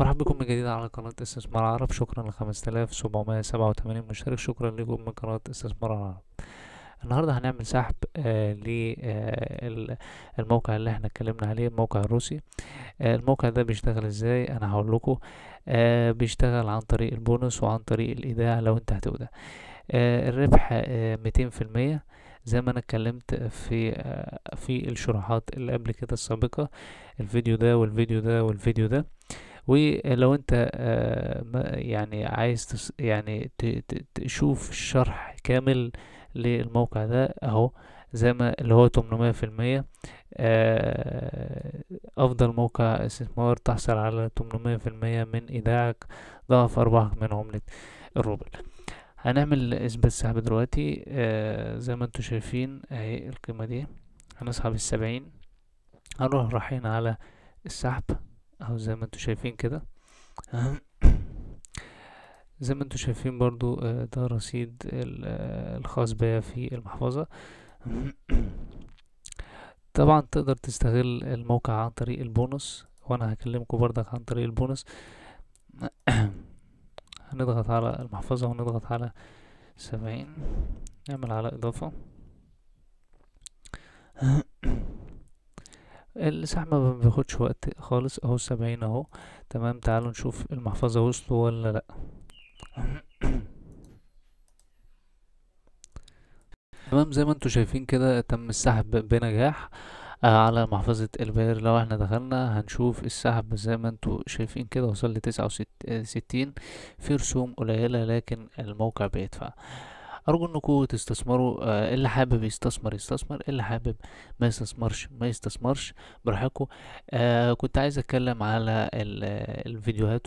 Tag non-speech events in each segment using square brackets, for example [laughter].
مرحبا بكم من جديد على قناة استثمار عرب شكرا لخمسة آلاف سبعمية سبعة وتمانين مشترك شكرا لكم من قناة استثمار عرب النهاردة هنعمل سحب آه للموقع آه، اللي احنا اتكلمنا عليه الموقع الروسي آه الموقع ده بيشتغل ازاي انا هقول لكم آه بيشتغل عن طريق البونص وعن طريق الايداع لو انت هتودع آه، الربح آه، ميتين في المية زي ما انا اتكلمت في في الشروحات اللي قبل كده السابقة الفيديو ده والفيديو ده والفيديو ده ولو انت آه، يعني عايز يعني تشوف الشرح كامل للموقع ده اهو زي ما اللي هو 800% آه، أفضل موقع استثمار تحصل على 800% من إيداعك ضعف أرباحك من عملة الروبل هنعمل إثبات سحب دلوقتي آه، زي ما انتم شايفين اهي القيمة دي هنسحب السبعين هنروح رايحين على السحب اهو زي ما انتوا شايفين كده زي ما انتوا شايفين برضو آه، ده رصيد آه، الخاص بيا في المحفظة طبعا تقدر تستغل الموقع عن طريق البونص وانا هكلمكم برضك عن طريق البونص [clears throat] هنضغط على المحفظة ونضغط على سبعين نعمل على اضافة [clears throat] السحب ما بياخدش وقت خالص اهو السبعين اهو تمام تعالوا نشوف المحفظة وصلوا ولا لأ [coughs] تمام زي ما انتم شايفين كده تم السحب بنجاح آه، على محفظة البير لو احنا دخلنا هنشوف السحب زي ما انتوا شايفين كده وصل لتسعة وستين في رسوم قليلة لكن الموقع بيدفع ارجو انكم تستثمروا آه، اللي حابب يستثمر يستثمر اللي حابب ما يستثمرش ما يستثمرش براحتكم آه كنت عايز اتكلم على الفيديوهات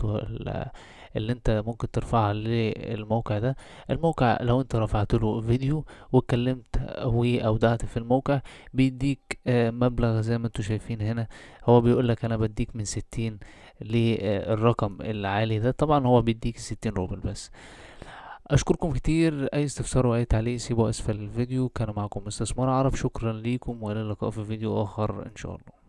اللي انت ممكن ترفعها للموقع ده الموقع لو انت رفعت له فيديو واتكلمت واودعت في الموقع بيديك آه، مبلغ زي ما انتم شايفين هنا هو بيقول لك انا بديك من ستين للرقم العالي ده طبعا هو بيديك ستين روبل بس اشكركم كتير اي استفسار واي تعليق سيبوا اسفل الفيديو كان معكم استثمار عرب شكرا ليكم والى اللقاء في فيديو اخر ان شاء الله